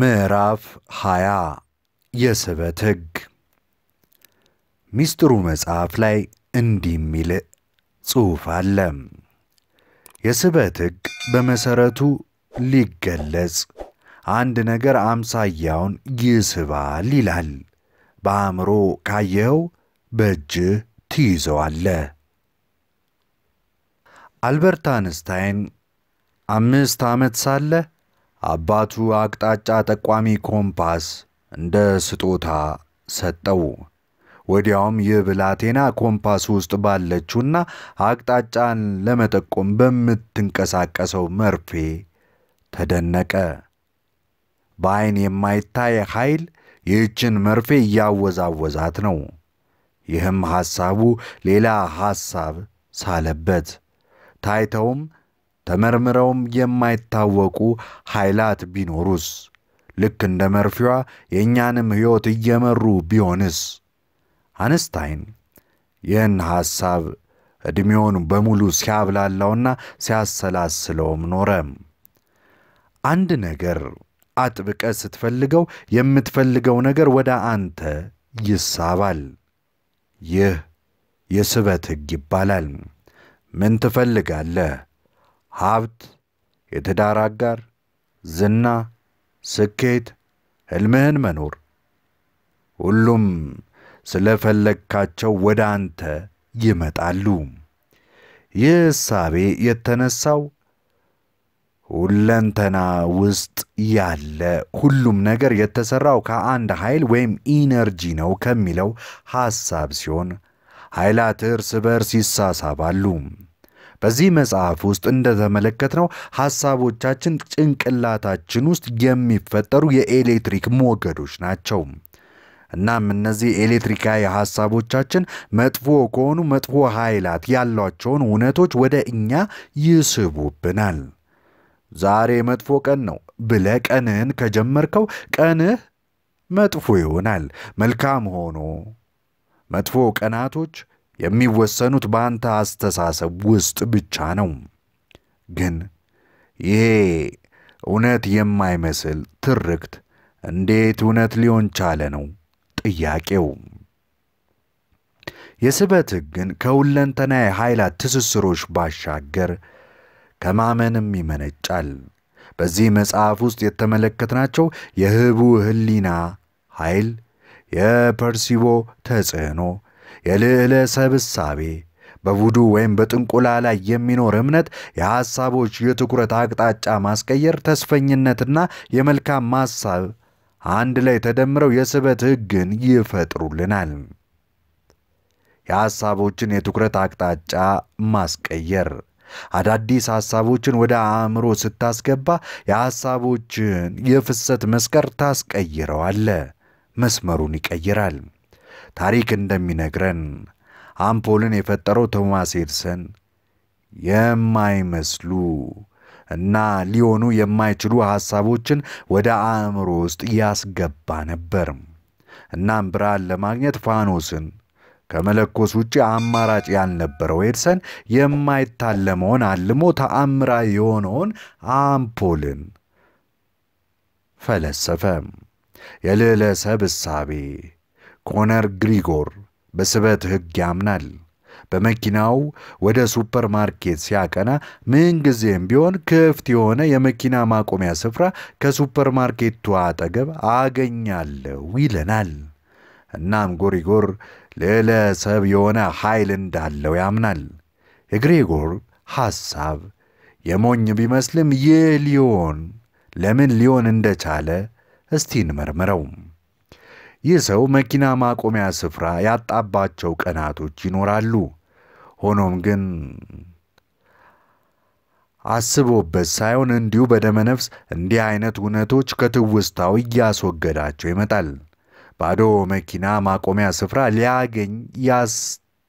ምዕራፍ 20 የስበት ሕግ ሚስጥሩ መጽሐፍ ላይ እንዲህ የሚል ጽሑፍ አለ። የስበት ሕግ በመሠረቱ ሊገለጽ አንድ ነገር አምሳያውን ይስባል ይላል። በአእምሮ ካየኸው በእጅህ ትይዘዋለህ። አልበርት አንስታይን አምስት ዓመት ሳለህ አባቱ አቅጣጫ ጠቋሚ ኮምፓስ እንደ ስጦታ ሰጠው። ወዲያውም ይህ ብላቴና ኮምፓስ ውስጥ ባለችውና አቅጣጫን ለመጠቆም በምትንቀሳቀሰው መርፌ ተደነቀ። በዐይን የማይታይ ኃይል ይህችን መርፌ እያወዛወዛት ነው። ይህም ሐሳቡ ሌላ ሐሳብ ሳለበት ታይተውም ተመርምረውም የማይታወቁ ኃይላት ቢኖሩስ? ልክ እንደ መርፊዋ የእኛንም ሕይወት እየመሩ ቢሆንስ? አንስታይን ይህን ሐሳብ ዕድሜውን በሙሉ ሲያብላላውና ሲያሰላስለውም ኖረ። አንድ ነገር አጥብቀ ስትፈልገው የምትፈልገው ነገር ወደ አንተ ይሳባል። ይህ የስበት ሕግ ይባላል። ምን ትፈልጋለህ? ሀብት፣ የትዳር አጋር፣ ዝና፣ ስኬት፣ ሕልምህን መኖር፣ ሁሉም ስለፈለግካቸው ወደ አንተ ይመጣሉ። ይህ እሳቤ የተነሳው ሁለንተና ውስጥ ያለ ሁሉም ነገር የተሰራው ከአንድ ኃይል ወይም ኢነርጂ ነው ከሚለው ሐሳብ ሲሆን ኃይላት እርስ በርስ ይሳሳባሉ። በዚህ መጽሐፍ ውስጥ እንደተመለከትነው ሐሳቦቻችን ጭንቅላታችን ውስጥ የሚፈጠሩ የኤሌክትሪክ ሞገዶች ናቸው። እናም እነዚህ ኤሌክትሪካዊ ሐሳቦቻችን መጥፎ ከሆኑ መጥፎ ኃይላት ያሏቸውን እውነቶች ወደ እኛ ይስቡብናል። ዛሬ መጥፎ ቀን ነው ብለ ቀንህን ከጀመርከው ቀንህ መጥፎ ይሆናል። መልካም ሆኖ መጥፎ ቀናቶች የሚወሰኑት በአንተ አስተሳሰብ ውስጥ ብቻ ነው። ግን ይሄ እውነት የማይመስል ትርክት እንዴት እውነት ሊሆን ቻለ ነው ጥያቄው። የስበት ሕግን ከሁለንተና የኃይላት ትስስሮች ባሻገር ከማመንም ይመነጫል። በዚህ መጽሐፍ ውስጥ የተመለከትናቸው የህቡ ህሊና ኃይል፣ የፐርሲቦ ተጽዕኖ፣ የልዕለ ሰብሳቤ በቡዱ ወይም በጥንቁላ ላይ የሚኖር እምነት የሐሳቦች የትኩረት አቅጣጫ ማስቀየር፣ ተስፈኝነትና የመልካም ማሳብ አንድ ላይ ተደምረው የስበት ሕግን ይፈጥሩልናል። የሐሳቦችን የትኩረት አቅጣጫ ማስቀየር አዳዲስ ሐሳቦችን ወደ አእምሮ ስታስገባ የሐሳቦችን የፍሰት መስቀር ታስቀይረዋለ። መስመሩን ይቀይራል። ታሪክ እንደሚነግረን አምፖልን የፈጠረው ቶማስ ኤድሰን የማይመስሉ እና ሊሆኑ የማይችሉ ሐሳቦችን ወደ አእምሮ ውስጥ እያስገባ ነበር። እናም ብርሃን ለማግኘት ፋኖስን ከመለኮስ ውጪ አማራጭ ያልነበረው ኤድሰን የማይታለመውን አልሞ ተአምራዊ የሆነውን አምፖልን ፈለሰፈ። የልዕለ ሰብ እሳቤ ኮነር ግሪጎር በስበት ሕግ ያምናል። በመኪናው ወደ ሱፐር ማርኬት ሲያቀና ምንጊዜም ቢሆን ክፍት የሆነ የመኪና ማቆሚያ ስፍራ ከሱፐር ማርኬቱ አጠገብ አገኛለሁ ይለናል። እናም ጎሪጎር ልዕለ ሰብ የሆነ ኃይል እንዳለው ያምናል። የግሬጎር ሐሳብ የሞኝ ቢመስልም ይህ ሊሆን ለምን ሊሆን እንደቻለ እስቲ እንመርምረው። ይህ ሰው መኪና ማቆሚያ ስፍራ ያጣባቸው ቀናቶች ይኖራሉ። ሆኖም ግን አስቦበት ሳይሆን እንዲሁ በደመነፍስ እንዲህ አይነት እውነቶች ከትውስታው እያስወገዳቸው ይመጣል። ባዶ መኪና ማቆሚያ ስፍራ ሊያገኝ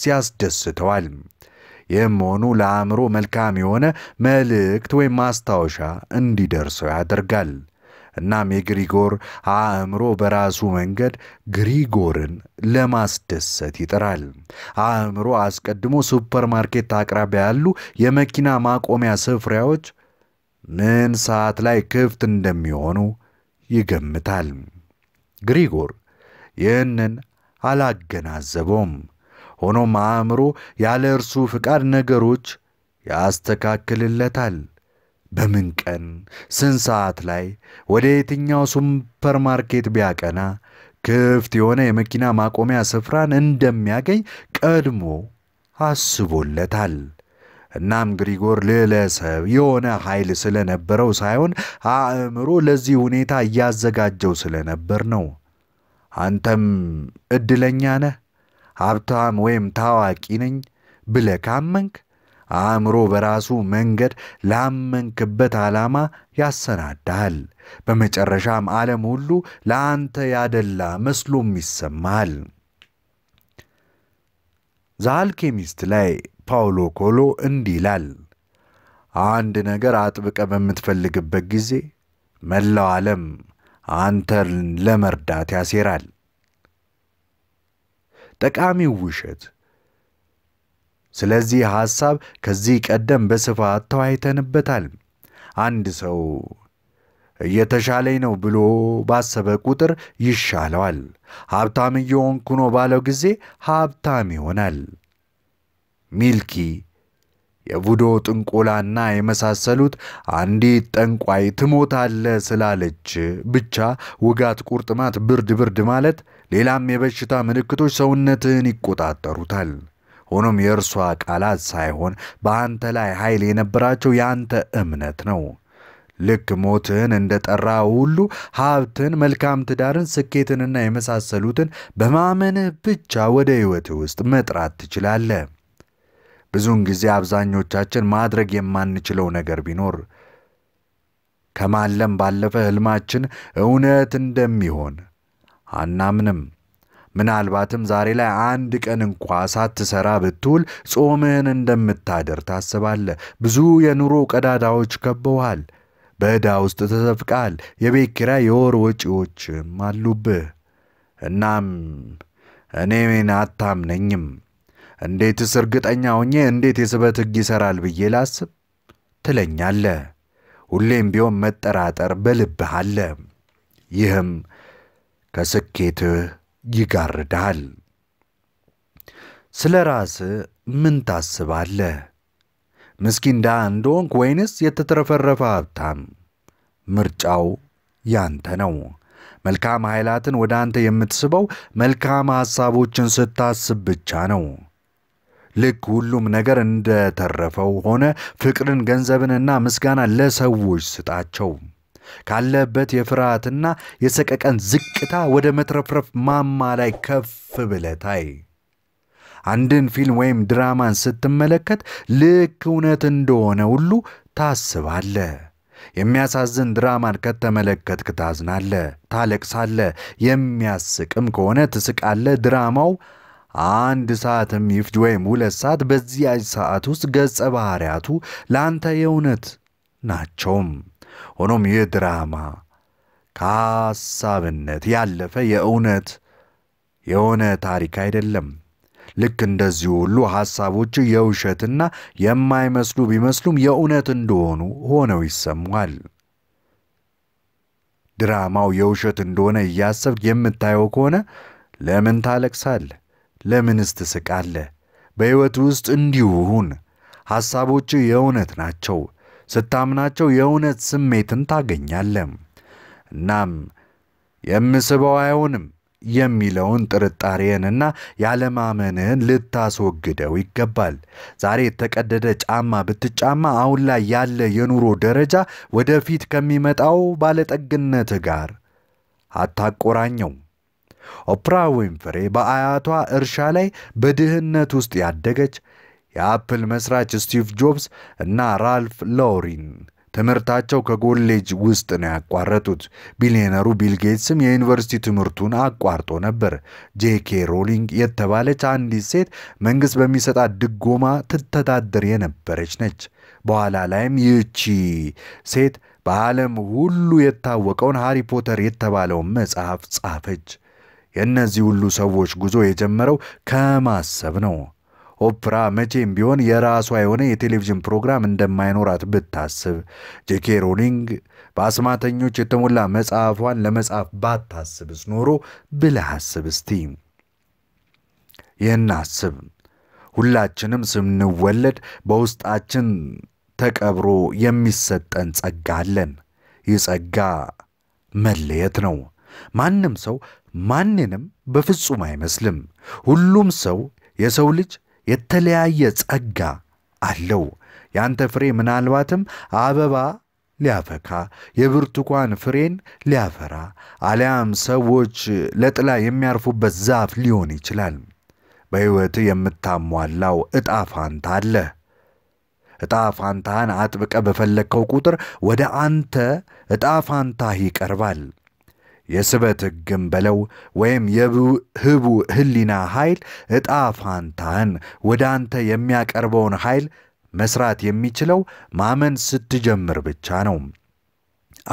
ሲያስደስተዋል። ይህም መሆኑ ለአእምሮ መልካም የሆነ መልእክት ወይም ማስታወሻ እንዲደርሰው ያደርጋል። እናም የግሪጎር አእምሮ በራሱ መንገድ ግሪጎርን ለማስደሰት ይጥራል። አእምሮ አስቀድሞ ሱፐርማርኬት አቅራቢያ ያሉ የመኪና ማቆሚያ ስፍራዎች ምን ሰዓት ላይ ክፍት እንደሚሆኑ ይገምታል። ግሪጎር ይህንን አላገናዘበውም። ሆኖም አእምሮ ያለ እርሱ ፍቃድ ነገሮች ያስተካክልለታል። በምን ቀን ስንት ሰዓት ላይ ወደ የትኛው ሱፐርማርኬት ቢያቀና ክፍት የሆነ የመኪና ማቆሚያ ስፍራን እንደሚያገኝ ቀድሞ አስቦለታል። እናም ግሪጎር ልዕለሰብ የሆነ ኃይል ስለነበረው ሳይሆን አእምሮ ለዚህ ሁኔታ እያዘጋጀው ስለነበር ነው። አንተም እድለኛ ነህ፣ ሀብታም ወይም ታዋቂ ነኝ ብለህ ካመንክ አእምሮ በራሱ መንገድ ላመንክበት ዓላማ ያሰናዳል። በመጨረሻም ዓለም ሁሉ ለአንተ ያደላ መስሎም ይሰማል። ዘአልኬሚስት ላይ ፓውሎ ኮሎ እንዲህ ይላል፣ አንድ ነገር አጥብቀ በምትፈልግበት ጊዜ መላው ዓለም አንተን ለመርዳት ያሴራል። ጠቃሚው ውሸት ስለዚህ ሐሳብ ከዚህ ቀደም በስፋት ተወያይተንበታል። አንድ ሰው እየተሻለኝ ነው ብሎ ባሰበ ቁጥር ይሻለዋል። ሀብታም እየሆንኩ ነው ባለው ጊዜ ሀብታም ይሆናል። ሚልኪ የቡዶ ጥንቆላና የመሳሰሉት አንዲት ጠንቋይ ትሞታለ ስላለች ብቻ ውጋት፣ ቁርጥማት፣ ብርድ ብርድ ማለት ሌላም የበሽታ ምልክቶች ሰውነትህን ይቆጣጠሩታል። ሆኖም የእርሷ ቃላት ሳይሆን በአንተ ላይ ኃይል የነበራቸው የአንተ እምነት ነው። ልክ ሞትህን እንደ ጠራ ሁሉ ሀብትን፣ መልካም ትዳርን፣ ስኬትንና የመሳሰሉትን በማመንህ ብቻ ወደ ሕይወትህ ውስጥ መጥራት ትችላለህ። ብዙውን ጊዜ አብዛኞቻችን ማድረግ የማንችለው ነገር ቢኖር ከማለም ባለፈ ህልማችን እውነት እንደሚሆን አናምንም። ምናልባትም ዛሬ ላይ አንድ ቀን እንኳ ሳትሰራ ብትውል ጾምህን እንደምታደር ታስባለህ። ብዙ የኑሮ ቀዳዳዎች ከበውሃል። በዕዳ ውስጥ ተዘፍቃል። የቤት ኪራይ፣ የወር ወጪዎችም አሉብህ። እናም እኔን አታምነኝም። እንዴትስ እርግጠኛ ሆኜ እንዴት የስበት ሕግ ይሠራል ብዬ ላስብ ትለኛለህ። ሁሌም ቢሆን መጠራጠር በልብህ አለ። ይህም ከስኬትህ ይጋርዳል። ስለ ራስ ምን ታስባለህ? ምስኪን ድሃ እንደሆንክ ወይንስ የተትረፈረፈ ሀብታም? ምርጫው ያንተ ነው። መልካም ኃይላትን ወደ አንተ የምትስበው መልካም ሐሳቦችን ስታስብ ብቻ ነው። ልክ ሁሉም ነገር እንደተረፈው ሆነ ፍቅርን፣ ገንዘብንና ምስጋና ለሰዎች ስጣቸው። ካለበት የፍርሃትና የሰቀቀን ዝቅታ ወደ መትረፍረፍ ማማ ላይ ከፍ ብለታይ አንድን ፊልም ወይም ድራማን ስትመለከት ልክ እውነት እንደሆነ ሁሉ ታስባለ። የሚያሳዝን ድራማን ከተመለከትክ ታዝናለ፣ ታለቅሳለ። የሚያስቅም ከሆነ ትስቃለ። ድራማው አንድ ሰዓትም ይፍጅ ወይም ሁለት ሰዓት፣ በዚያ ሰዓት ውስጥ ገጸ ባህሪያቱ ለአንተ የእውነት ናቸውም። ሆኖም ይህ ድራማ ከሐሳብነት ያለፈ የእውነት የሆነ ታሪክ አይደለም። ልክ እንደዚሁ ሁሉ ሐሳቦች የውሸትና የማይመስሉ ቢመስሉም የእውነት እንደሆኑ ሆነው ይሰማል። ድራማው የውሸት እንደሆነ እያሰብ የምታየው ከሆነ ለምን ታለቅሳለህ? ለምንስ ትስቃለህ? በሕይወት ውስጥ እንዲሁ ሁን። ሐሳቦች የእውነት ናቸው። ስታምናቸው የእውነት ስሜትን ታገኛለም። እናም የምስበው አይሆንም የሚለውን ጥርጣሬንና ያለማመንህን ልታስወግደው ይገባል። ዛሬ የተቀደደ ጫማ ብትጫማ አሁን ላይ ያለ የኑሮ ደረጃ ወደፊት ከሚመጣው ባለጠግነት ጋር አታቆራኘው። ኦፕራ ዊንፍሬ በአያቷ እርሻ ላይ በድህነት ውስጥ ያደገች የአፕል መስራች ስቲቭ ጆብስ እና ራልፍ ሎሪን ትምህርታቸው ከኮሌጅ ውስጥ ነው ያቋረጡት። ቢሊዮነሩ ቢል ጌትስም የዩኒቨርሲቲ ትምህርቱን አቋርጦ ነበር። ጄኬ ሮሊንግ የተባለች አንዲት ሴት መንግስት በሚሰጣት ድጎማ ትተዳደር የነበረች ነች። በኋላ ላይም ይቺ ሴት በዓለም ሁሉ የታወቀውን ሃሪ ፖተር የተባለውን መጽሐፍ ጻፈች። የእነዚህ ሁሉ ሰዎች ጉዞ የጀመረው ከማሰብ ነው። ኦፕራ መቼም ቢሆን የራሷ የሆነ የቴሌቪዥን ፕሮግራም እንደማይኖራት ብታስብ፣ ጄኬ ሮሊንግ በአስማተኞች የተሞላ መጽሐፏን ለመጻፍ ባታስብስ ኖሮ ብለህ አስብ እስቲ። ይህን አስብ። ሁላችንም ስንወለድ በውስጣችን ተቀብሮ የሚሰጠን ጸጋ አለን። ይህ ጸጋ መለየት ነው። ማንም ሰው ማንንም በፍጹም አይመስልም። ሁሉም ሰው የሰው ልጅ የተለያየ ጸጋ አለው። ያንተ ፍሬ ምናልባትም አበባ ሊያፈካ የብርቱካን ፍሬን ሊያፈራ አሊያም ሰዎች ለጥላ የሚያርፉበት ዛፍ ሊሆን ይችላል። በሕይወት የምታሟላው ዕጣ ፋንታ አለ። ዕጣ ፋንታህን አጥብቀ በፈለግከው ቁጥር ወደ አንተ ዕጣ ፋንታህ ይቀርባል። የስበት ሕግም በለው ወይም የህቡ ህሊና ኃይል ዕጣ ፋንታህን ወደ አንተ የሚያቀርበውን ኃይል መስራት የሚችለው ማመን ስትጀምር ብቻ ነው።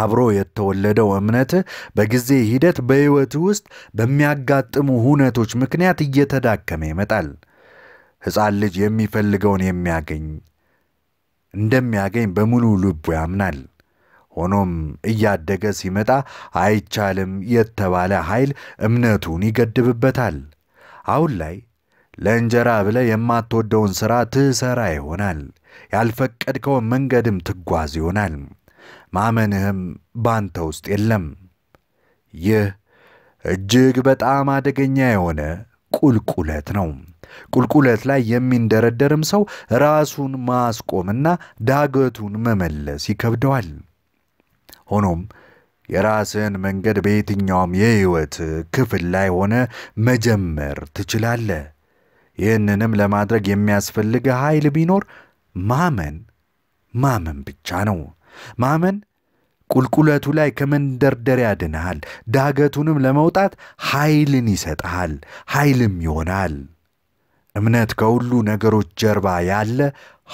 አብሮ የተወለደው እምነትህ በጊዜ ሂደት በሕይወትህ ውስጥ በሚያጋጥሙ ሁነቶች ምክንያት እየተዳከመ ይመጣል። ሕፃን ልጅ የሚፈልገውን የሚያገኝ እንደሚያገኝ በሙሉ ልቡ ያምናል። ሆኖም እያደገ ሲመጣ አይቻልም የተባለ ኃይል እምነቱን ይገድብበታል። አሁን ላይ ለእንጀራ ብለ የማትወደውን ሥራ ትሠራ ይሆናል። ያልፈቀድከውን መንገድም ትጓዝ ይሆናል። ማመንህም ባንተ ውስጥ የለም። ይህ እጅግ በጣም አደገኛ የሆነ ቁልቁለት ነው። ቁልቁለት ላይ የሚንደረደርም ሰው ራሱን ማስቆምና ዳገቱን መመለስ ይከብደዋል። ሆኖም የራስን መንገድ በየትኛውም የህይወት ክፍል ላይ ሆነ መጀመር ትችላለ። ይህንንም ለማድረግ የሚያስፈልግ ኃይል ቢኖር ማመን ማመን ብቻ ነው። ማመን ቁልቁለቱ ላይ ከመንደርደር ያድንሃል። ዳገቱንም ለመውጣት ኃይልን ይሰጥሃል፣ ኃይልም ይሆናል። እምነት ከሁሉ ነገሮች ጀርባ ያለ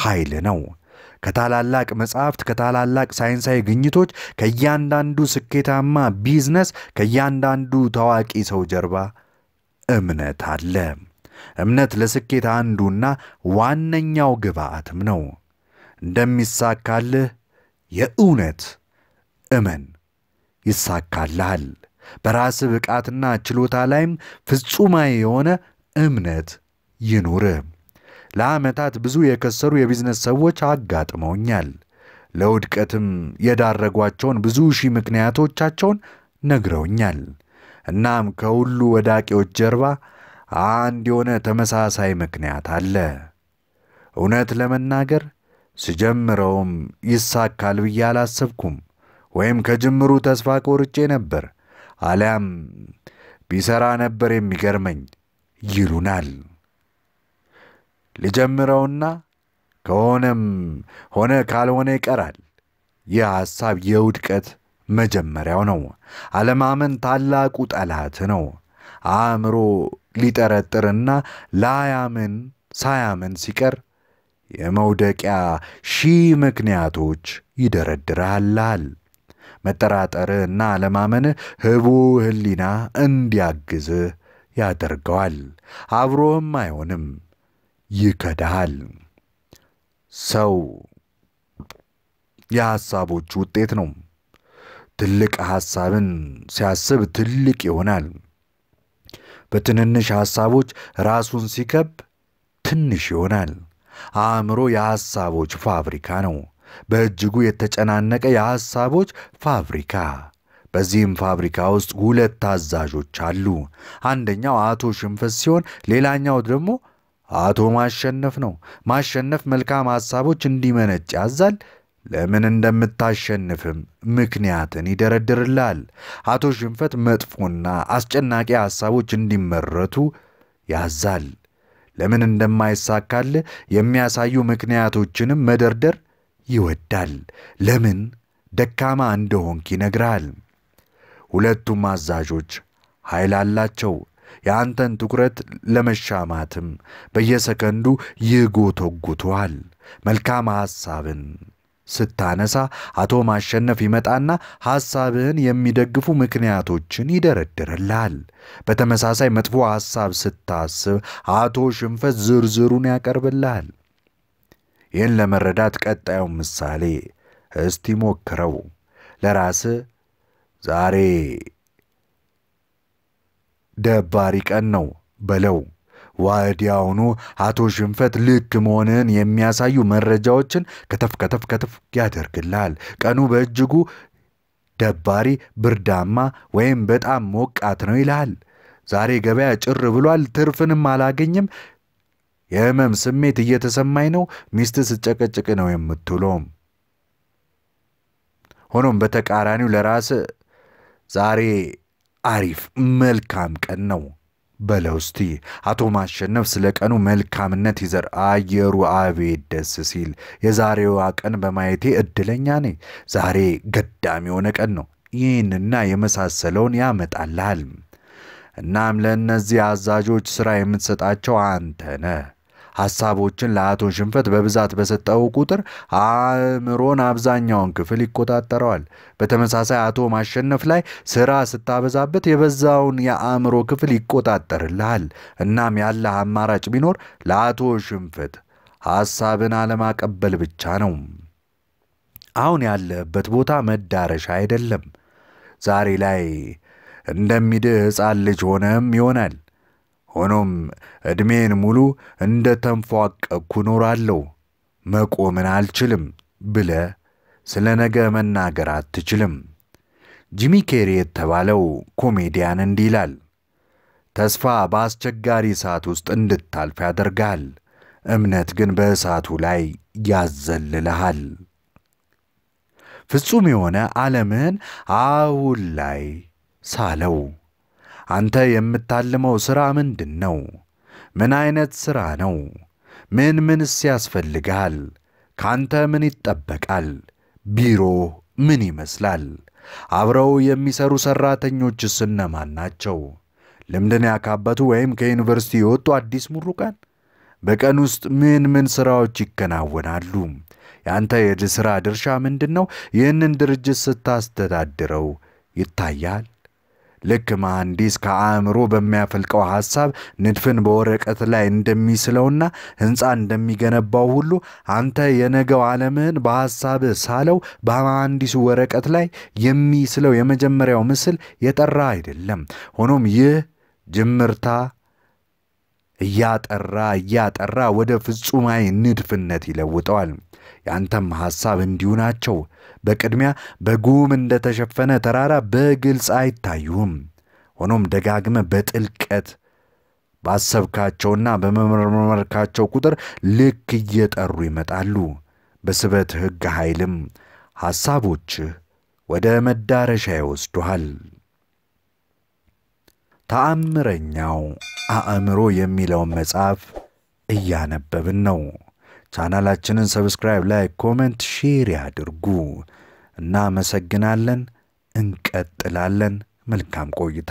ኃይል ነው። ከታላላቅ መጽሐፍት፣ ከታላላቅ ሳይንሳዊ ግኝቶች፣ ከእያንዳንዱ ስኬታማ ቢዝነስ፣ ከእያንዳንዱ ታዋቂ ሰው ጀርባ እምነት አለ። እምነት ለስኬት አንዱና ዋነኛው ግብአትም ነው። እንደሚሳካልህ የእውነት እመን፣ ይሳካልሃል። በራስ ብቃትና ችሎታ ላይም ፍጹማዊ የሆነ እምነት ይኑርህ። ለዓመታት ብዙ የከሰሩ የቢዝነስ ሰዎች አጋጥመውኛል። ለውድቀትም የዳረጓቸውን ብዙ ሺህ ምክንያቶቻቸውን ነግረውኛል። እናም ከሁሉ ወዳቂዎች ጀርባ አንድ የሆነ ተመሳሳይ ምክንያት አለ። እውነት ለመናገር ስጀምረውም ይሳካል ብዬ አላሰብኩም፣ ወይም ከጅምሩ ተስፋ ቆርጬ ነበር፣ አሊያም ቢሰራ ነበር የሚገርመኝ ይሉናል። ልጀምረውና ከሆነም ሆነ ካልሆነ ይቀራል። ይህ ሐሳብ የውድቀት መጀመሪያው ነው። አለማመን ታላቁ ጠላት ነው። አእምሮ ሊጠረጥርና ላያምን ሳያምን ሲቀር የመውደቂያ ሺህ ምክንያቶች ይደረድርሃል። መጠራጠርህ እና አለማመንህ ህቡ ህሊና እንዲያግዝህ ያደርገዋል። አብሮህም አይሆንም። ይከዳል ሰው የሐሳቦቹ ውጤት ነው። ትልቅ ሐሳብን ሲያስብ ትልቅ ይሆናል። በትንንሽ ሐሳቦች ራሱን ሲከብ ትንሽ ይሆናል። አእምሮ የሐሳቦች ፋብሪካ ነው። በእጅጉ የተጨናነቀ የሐሳቦች ፋብሪካ። በዚህም ፋብሪካ ውስጥ ሁለት አዛዦች አሉ። አንደኛው አቶ ሽንፈት ሲሆን ሌላኛው ደግሞ አቶ ማሸነፍ ነው። ማሸነፍ መልካም ሐሳቦች እንዲመነጭ ያዛል። ለምን እንደምታሸንፍም ምክንያትን ይደረድርልሃል። አቶ ሽንፈት መጥፎና አስጨናቂ ሐሳቦች እንዲመረቱ ያዛል። ለምን እንደማይሳካል የሚያሳዩ ምክንያቶችንም መደርደር ይወዳል። ለምን ደካማ እንደሆንክ ይነግራል? ሁለቱም አዛዦች ኃይል አላቸው። የአንተን ትኩረት ለመሻማትም በየሰከንዱ ይጎተጉቷል። መልካም ሐሳብን ስታነሳ አቶ ማሸነፍ ይመጣና ሐሳብህን የሚደግፉ ምክንያቶችን ይደረድርልሃል። በተመሳሳይ መጥፎ ሐሳብ ስታስብ አቶ ሽንፈት ዝርዝሩን ያቀርብልሃል። ይህን ለመረዳት ቀጣዩን ምሳሌ እስቲ ሞክረው። ለራስህ ዛሬ ደባሪ ቀን ነው በለው። ወዲያውኑ አቶ ሽንፈት ልክ መሆንን የሚያሳዩ መረጃዎችን ከተፍ ከተፍ ከተፍ ያደርግልሃል። ቀኑ በእጅጉ ደባሪ፣ ብርዳማ ወይም በጣም ሞቃት ነው ይልሃል። ዛሬ ገበያ ጭር ብሏል፣ ትርፍንም አላገኝም። የህመም ስሜት እየተሰማኝ ነው። ሚስት ስጨቀጭቅ ነው የምትውለው። ሆኖም በተቃራኒው ለራስ ዛሬ አሪፍ መልካም ቀን ነው በለው እስቲ። አቶ ማሸነፍ ስለ ቀኑ መልካምነት ይዘር አየሩ አቤት ደስ ሲል የዛሬዋ ቀን በማየቴ እድለኛ ነኝ። ዛሬ ገዳም የሆነ ቀን ነው። ይህንና የመሳሰለውን ያመጣልሃል። እናም ለእነዚህ አዛዦች ሥራ የምትሰጣቸው አንተ ነህ። ሀሳቦችን ለአቶ ሽንፈት በብዛት በሰጠው ቁጥር አእምሮን አብዛኛውን ክፍል ይቆጣጠረዋል። በተመሳሳይ አቶ ማሸነፍ ላይ ስራ ስታበዛበት የበዛውን የአእምሮ ክፍል ይቆጣጠርልሃል። እናም ያለህ አማራጭ ቢኖር ለአቶ ሽንፈት ሀሳብን አለማቀበል ብቻ ነው። አሁን ያለበት ቦታ መዳረሻ አይደለም። ዛሬ ላይ እንደሚድህ ሕፃን ልጅ ሆነም ይሆናል። ሆኖም ዕድሜን ሙሉ እንደ ተንፏቀቅኩ ኖራለሁ፣ መቆምን አልችልም ብለ ስለ ነገ መናገር አትችልም። ጂሚ ኬሪ የተባለው ኮሜዲያን እንዲህ ይላል፣ ተስፋ በአስቸጋሪ እሳት ውስጥ እንድታልፍ ያደርጋል። እምነት ግን በእሳቱ ላይ ያዘልልሃል። ፍጹም የሆነ ዓለምህን አሁን ላይ ሳለው አንተ የምታልመው ሥራ ምንድን ነው? ምን አይነት ሥራ ነው? ምን ምንስ ያስፈልግሃል? ካንተ ምን ይጠበቃል? ቢሮ ምን ይመስላል? አብረው የሚሰሩ ሠራተኞችስ እነማን ናቸው? ልምድን ያካበቱ ወይም ከዩኒቨርሲቲ የወጡ አዲስ ምሩቃን በቀን ውስጥ ምን ምን ሥራዎች ይከናወናሉ? ያንተ የሥራ ድርሻ ምንድን ነው? ይህንን ድርጅት ስታስተዳድረው ይታያል? ልክ መሐንዲስ ከአእምሮ በሚያፈልቀው ሐሳብ ንድፍን በወረቀት ላይ እንደሚስለውና ሕንፃ እንደሚገነባው ሁሉ አንተ የነገው ዓለምህን በሐሳብ ሳለው፣ በመሐንዲሱ ወረቀት ላይ የሚስለው የመጀመሪያው ምስል የጠራ አይደለም። ሆኖም ይህ ጅምርታ እያጠራ እያጠራ ወደ ፍጹማዊ ንድፍነት ይለውጠዋል። ያንተም ሐሳብ እንዲሁ ናቸው። በቅድሚያ በጉም እንደተሸፈነ ተራራ በግልጽ አይታዩም። ሆኖም ደጋግመ በጥልቀት ባሰብካቸውና በመመርመርካቸው ቁጥር ልክ እየጠሩ ይመጣሉ። በስበት ሕግ ኃይልም ሐሳቦችህ ወደ መዳረሻ ይወስዱሃል። ተአምረኛው አእምሮ የሚለውን መጽሐፍ እያነበብን ነው። ቻናላችንን ሰብስክራይብ፣ ላይ ኮሜንት፣ ሼር ያድርጉ። እናመሰግናለን። እንቀጥላለን። መልካም ቆይታ